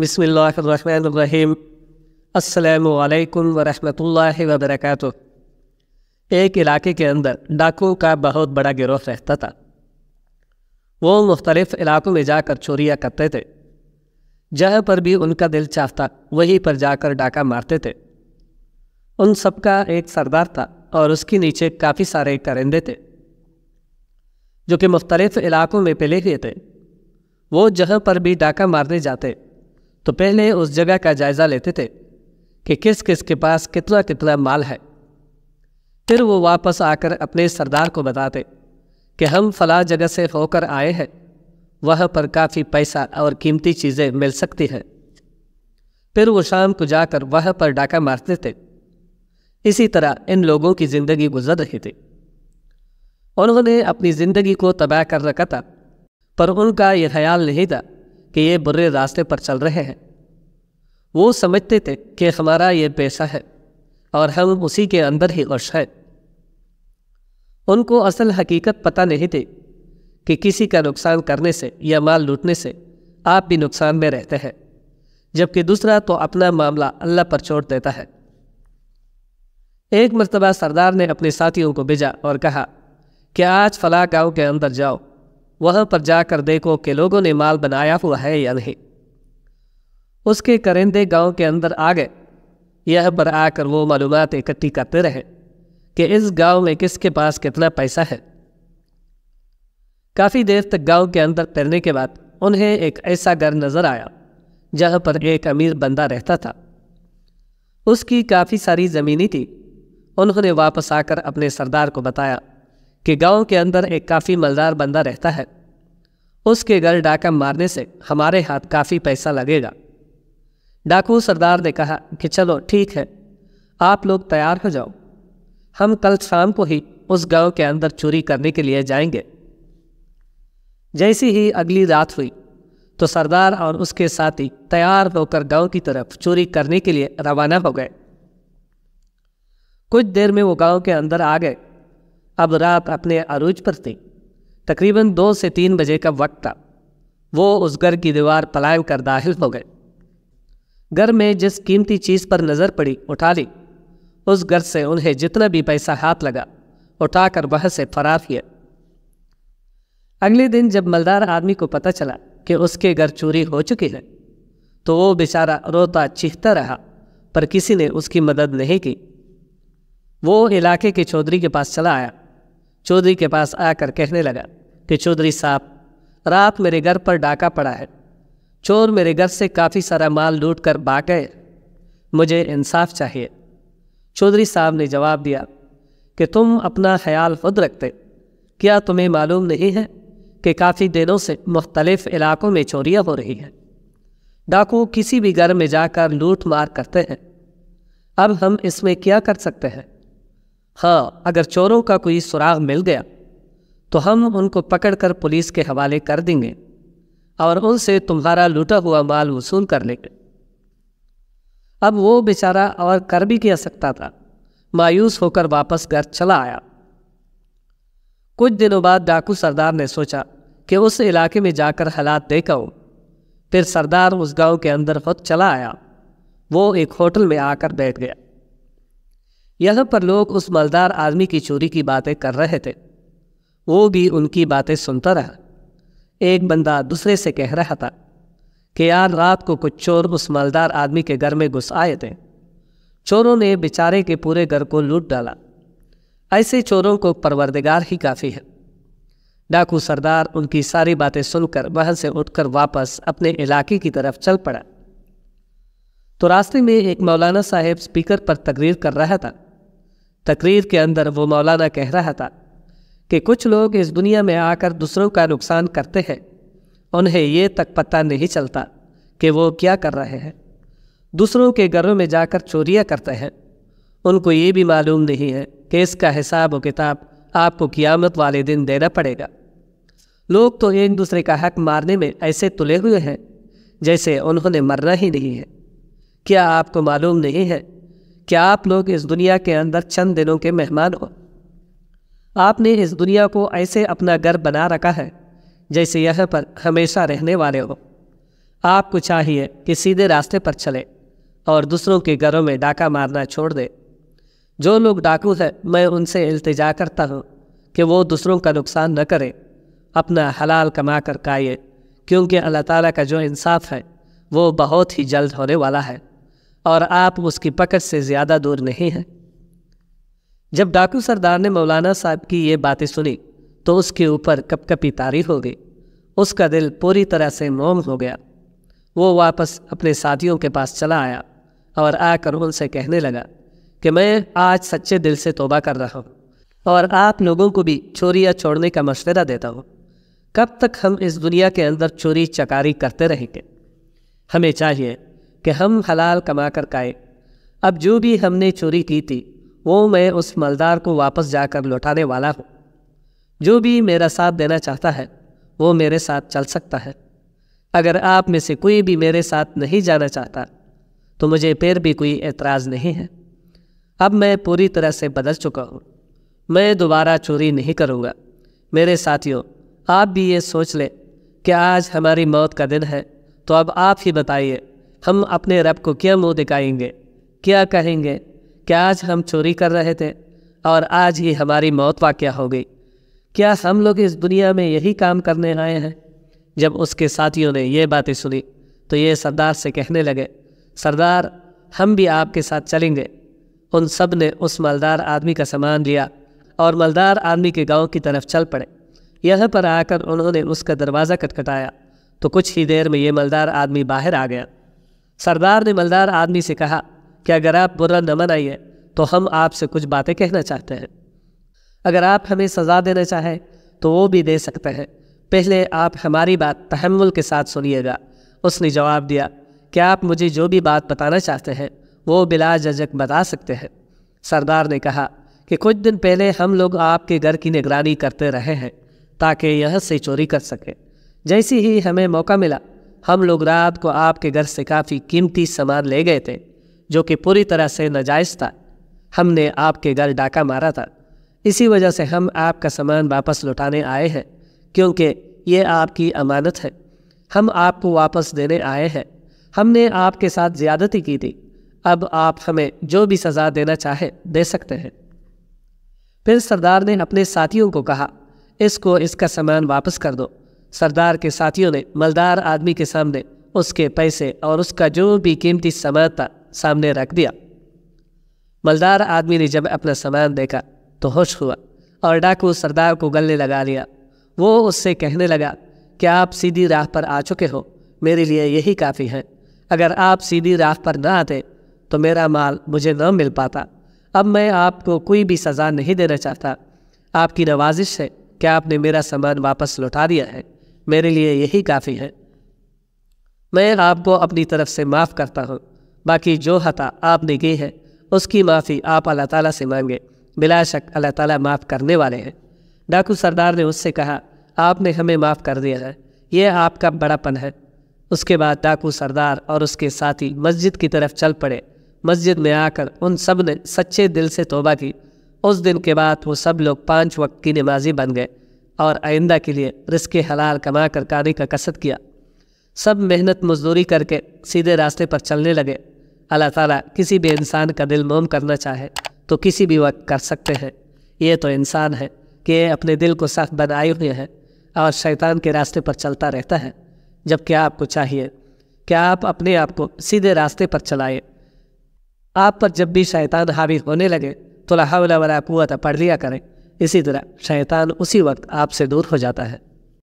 बिसमीम असलकम वरहमल वबरक एक इलाके के अंदर डाकुओं का बहुत बड़ा गिरोह रहता था वो मुख्तलिफ़ इलाकों में जाकर चोरियाँ करते थे जहाँ पर भी उनका दिल चाहता वहीं पर जाकर डाका मारते थे उन सब का एक सरदार था और उसके नीचे काफ़ी सारे करिंदे थे जो कि मुख्तलिफ़ इलाकों में पिले हुए थे वो जहाँ पर भी डाका मारने जाते तो पहले उस जगह का जायज़ा लेते थे कि किस किस के पास कितना कितना माल है फिर वो वापस आकर अपने सरदार को बताते कि हम फला जगह से होकर आए हैं वह पर काफ़ी पैसा और कीमती चीज़ें मिल सकती हैं फिर वो शाम को जाकर वह पर डाका मारते थे इसी तरह इन लोगों की ज़िंदगी गुजर रही थी उन्होंने अपनी ज़िंदगी को तबाह कर रखा था पर उनका यह ख्याल नहीं था कि ये बुरे रास्ते पर चल रहे हैं वो समझते थे कि हमारा ये पेशा है और हम उसी के अंदर ही खुश हैं उनको असल हकीकत पता नहीं थी कि किसी का नुकसान करने से या माल लूटने से आप भी नुकसान में रहते हैं जबकि दूसरा तो अपना मामला अल्लाह पर छोड़ देता है एक मरतबा सरदार ने अपने साथियों को भेजा और कहा कि आज फला गाँव के अंदर जाओ वह पर जाकर देखो कि लोगों ने माल बनाया हुआ है या नहीं उसके करेंदे गांव के अंदर आ गए यह पर आकर वो मालूम इकट्ठी करते रहे कि इस गांव में किसके पास कितना पैसा है काफ़ी देर तक गांव के अंदर टहलने के बाद उन्हें एक ऐसा घर नज़र आया जहाँ पर एक अमीर बंदा रहता था उसकी काफ़ी सारी ज़मीनी थी उन्होंने वापस आकर अपने सरदार को बताया कि गांव के अंदर एक काफ़ी मलदार बंदा रहता है उसके घर डाका मारने से हमारे हाथ काफ़ी पैसा लगेगा डाकू सरदार ने कहा कि चलो ठीक है आप लोग तैयार हो जाओ हम कल शाम को ही उस गांव के अंदर चोरी करने के लिए जाएंगे जैसी ही अगली रात हुई तो सरदार और उसके साथी तैयार होकर गांव की तरफ चोरी करने के लिए रवाना हो गए कुछ देर में वो गांव के अंदर आ गए अब रात अपने अरूज पर थी तकरीबन दो से तीन बजे का वक्त था वो उस घर की दीवार पलायन कर दाखिल हो गए घर में जिस कीमती चीज़ पर नज़र पड़ी उठा ली उस घर से उन्हें जितना भी पैसा हाथ लगा उठाकर वह से फरार किया अगले दिन जब मलदार आदमी को पता चला कि उसके घर चोरी हो चुकी है तो वो बेचारा रोता चीखता रहा पर किसी ने उसकी मदद नहीं की वो इलाके के चौधरी के पास चला आया चौधरी के पास आकर कहने लगा कि चौधरी साहब रात मेरे घर पर डाका पड़ा है चोर मेरे घर से काफ़ी सारा माल लूट कर भाग गए मुझे इंसाफ चाहिए चौधरी साहब ने जवाब दिया कि तुम अपना ख्याल खुद रखते क्या तुम्हें मालूम नहीं है कि काफ़ी दिनों से मुख्तलिफ इलाकों में चोरियाँ हो रही हैं डाकू किसी भी घर में जाकर लूट मार करते हैं अब हम इसमें क्या कर सकते हैं हाँ अगर चोरों का कोई सुराग मिल गया तो हम उनको पकड़कर पुलिस के हवाले कर देंगे और उनसे तुम्हारा लूटा हुआ माल वसूल कर लेंगे अब वो बेचारा और कर भी किया सकता था मायूस होकर वापस घर चला आया कुछ दिनों बाद डाकू सरदार ने सोचा कि उस इलाके में जाकर हालात देखा फिर सरदार उस गांव के अंदर खुद चला आया वो एक होटल में आकर बैठ गया यहाँ पर लोग उस मलदार आदमी की चोरी की बातें कर रहे थे वो भी उनकी बातें सुनता रहा एक बंदा दूसरे से कह रहा था कि यार रात को कुछ चोर उस मालदार आदमी के घर में घुस आए थे चोरों ने बेचारे के पूरे घर को लूट डाला ऐसे चोरों को परवरदिगार ही काफ़ी है डाकू सरदार उनकी सारी बातें सुनकर वहाँ से उठकर वापस अपने इलाके की तरफ चल पड़ा तो रास्ते में एक मौलाना साहेब स्पीकर पर तकरीर कर रहा था तकरीर के अंदर वो मौलाना कह रहा था कि कुछ लोग इस दुनिया में आकर दूसरों का नुकसान करते हैं उन्हें ये तक पता नहीं चलता कि वो क्या कर रहे हैं दूसरों के घरों में जाकर चोरियाँ करते हैं उनको ये भी मालूम नहीं है कि इसका हिसाब व किताब आपको क़ियामत वाले दिन देना पड़ेगा लोग तो एक दूसरे का हक मारने में ऐसे तुले हुए हैं जैसे उन्होंने मरना ही नहीं है क्या आपको मालूम नहीं है क्या आप लोग इस दुनिया के अंदर चंद दिनों के मेहमान हो आपने इस दुनिया को ऐसे अपना घर बना रखा है जैसे यह पर हमेशा रहने वाले हो आपको चाहिए कि सीधे रास्ते पर चले और दूसरों के घरों में डाका मारना छोड़ दे जो लोग डाकू हैं मैं उनसे इल्तजा करता हूँ कि वो दूसरों का नुकसान न करें अपना हलाल कमा कर खाइए क्योंकि अल्लाह ताला का जो इंसाफ है वो बहुत ही जल्द होने वाला है और आप उसकी पकड़ से ज़्यादा दूर नहीं हैं जब डाकू सरदार ने मौलाना साहब की ये बातें सुनी तो उसके ऊपर कपकपी तारी हो गई उसका दिल पूरी तरह से मोम हो गया वो वापस अपने साथियों के पास चला आया और आकर उनसे कहने लगा कि मैं आज सच्चे दिल से तोबा कर रहा हूँ और आप लोगों को भी चोरियाँ छोड़ने का मशवरा देता हूँ कब तक हम इस दुनिया के अंदर चोरी चकारी करते रहेंगे हमें चाहिए कि हम हलाल कमा कर खाएँ अब जो भी हमने चोरी की थी वो मैं उस मलदार को वापस जाकर लौटाने वाला हूँ जो भी मेरा साथ देना चाहता है वो मेरे साथ चल सकता है अगर आप में से कोई भी मेरे साथ नहीं जाना चाहता तो मुझे फिर भी कोई एतराज़ नहीं है अब मैं पूरी तरह से बदल चुका हूँ मैं दोबारा चोरी नहीं करूँगा मेरे साथियों आप भी ये सोच लें कि आज हमारी मौत का दिन है तो अब आप ही बताइए हम अपने रब को क्या मुंह दिखाएंगे क्या कहेंगे क्या आज हम चोरी कर रहे थे और आज ही हमारी मौत वाक्य हो गई क्या हम लोग इस दुनिया में यही काम करने आए हैं जब उसके साथियों ने ये बातें सुनी तो ये सरदार से कहने लगे सरदार हम भी आपके साथ चलेंगे उन सब ने उस मलदार आदमी का सामान लिया और मलदार आदमी के गांव की तरफ चल पड़े यहाँ पर आकर उन्होंने उसका दरवाज़ा कटकटाया तो कुछ ही देर में ये मलदार आदमी बाहर आ गया सरदार ने मलदार आदमी से कहा कि अगर आप बुरा न मनाइए तो हम आपसे कुछ बातें कहना चाहते हैं अगर आप हमें सज़ा देना चाहें तो वो भी दे सकते हैं पहले आप हमारी बात तहमुल के साथ सुनिएगा उसने जवाब दिया कि आप मुझे जो भी बात बताना चाहते हैं वो बिला जजक बता सकते हैं सरदार ने कहा कि कुछ दिन पहले हम लोग आपके घर की निगरानी करते रहे हैं ताकि यहाँ से चोरी कर सकें जैसे ही हमें मौका मिला हम लोग रात को आपके घर से काफ़ी कीमती सामान ले गए थे जो कि पूरी तरह से नाजायज़ था हमने आपके घर डाका मारा था इसी वजह से हम आपका सामान वापस लौटाने आए हैं क्योंकि ये आपकी अमानत है हम आपको वापस देने आए हैं हमने आपके साथ ज़्यादती की थी अब आप हमें जो भी सज़ा देना चाहे दे सकते हैं फिर सरदार ने अपने साथियों को कहा इसको इसका सामान वापस कर दो सरदार के साथियों ने मलदार आदमी के सामने उसके पैसे और उसका जो भी कीमती सामान था सामने रख दिया मलदार आदमी ने जब अपना सामान देखा तो होश हुआ और डाकू सरदार को गले लगा लिया वो उससे कहने लगा कि आप सीधी राह पर आ चुके हो मेरे लिए यही काफ़ी है अगर आप सीधी राह पर ना आते तो मेरा माल मुझे न मिल पाता अब मैं आपको कोई भी सज़ा नहीं देना चाहता आपकी नवाजिश है कि आपने मेरा सामान वापस लौटा दिया है मेरे लिए यही काफ़ी है मैं आपको अपनी तरफ से माफ़ करता हूँ बाकी जो हता आपने की है उसकी माफ़ी आप अल्लाह ताला से मांगे बिला शक अल्लाह ताला माफ़ करने वाले हैं डाकू सरदार ने उससे कहा आपने हमें माफ़ कर दिया है यह आपका बड़ापन है उसके बाद डाकू सरदार और उसके साथी मस्जिद की तरफ चल पड़े मस्जिद में आकर उन सब ने सच्चे दिल से तोबा की उस दिन के बाद वो सब लोग पाँच वक्त की नमाजी बन गए और आइंदा के लिए रिस्क हलाल कमा कर कारी का कसरत किया सब मेहनत मजदूरी करके सीधे रास्ते पर चलने लगे अल्लाह ताला किसी भी इंसान का दिल मोम करना चाहे तो किसी भी वक्त कर सकते हैं ये तो इंसान है कि अपने दिल को सख्त बनाए हुए हैं और शैतान के रास्ते पर चलता रहता है जब क्या आपको चाहिए क्या आप अपने आप को सीधे रास्ते पर चलाएं आप पर जब भी शैतान हावी होने लगे तो लाहौला वाला कुत पढ़ लिया करें इसी तरह शैतान उसी वक्त आपसे दूर हो जाता है